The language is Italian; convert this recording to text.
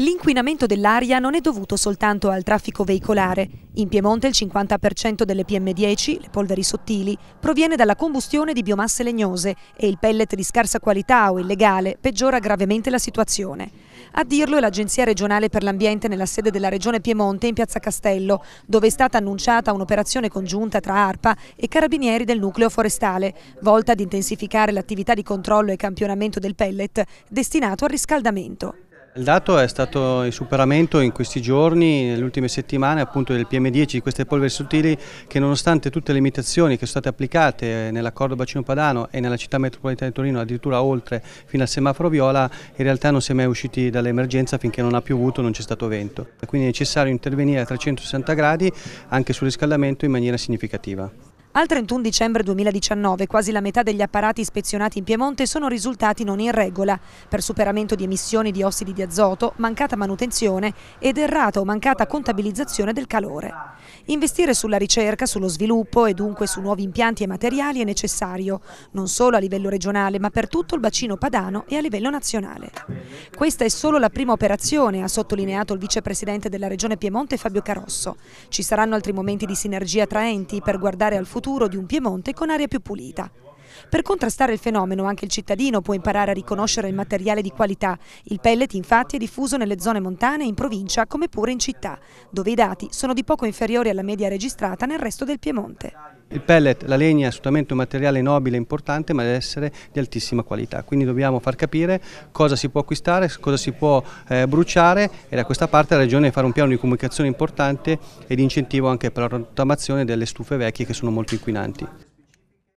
L'inquinamento dell'aria non è dovuto soltanto al traffico veicolare. In Piemonte il 50% delle PM10, le polveri sottili, proviene dalla combustione di biomasse legnose e il pellet di scarsa qualità o illegale peggiora gravemente la situazione. A dirlo è l'Agenzia regionale per l'ambiente nella sede della Regione Piemonte in Piazza Castello, dove è stata annunciata un'operazione congiunta tra ARPA e carabinieri del nucleo forestale, volta ad intensificare l'attività di controllo e campionamento del pellet destinato al riscaldamento. Il dato è stato il superamento in questi giorni, nelle ultime settimane, appunto del PM10, di queste polveri sottili che nonostante tutte le limitazioni che sono state applicate nell'accordo Bacino Padano e nella città metropolitana di Torino, addirittura oltre fino al semaforo viola, in realtà non si è mai usciti dall'emergenza finché non ha piovuto, non c'è stato vento. Quindi è necessario intervenire a 360 gradi anche sul riscaldamento in maniera significativa. Al 31 dicembre 2019 quasi la metà degli apparati ispezionati in Piemonte sono risultati non in regola per superamento di emissioni di ossidi di azoto, mancata manutenzione ed errata o mancata contabilizzazione del calore. Investire sulla ricerca, sullo sviluppo e dunque su nuovi impianti e materiali è necessario, non solo a livello regionale ma per tutto il bacino padano e a livello nazionale. Questa è solo la prima operazione, ha sottolineato il vicepresidente della regione Piemonte Fabio Carosso. Ci saranno altri momenti di sinergia tra enti per guardare al futuro futuro di un Piemonte con aria più pulita. Per contrastare il fenomeno anche il cittadino può imparare a riconoscere il materiale di qualità. Il pellet infatti è diffuso nelle zone montane e in provincia come pure in città, dove i dati sono di poco inferiori alla media registrata nel resto del Piemonte. Il pellet, la legna è assolutamente un materiale nobile, e importante, ma deve essere di altissima qualità, quindi dobbiamo far capire cosa si può acquistare, cosa si può eh, bruciare e da questa parte la Regione fare un piano di comunicazione importante e di incentivo anche per la rottamazione delle stufe vecchie che sono molto inquinanti.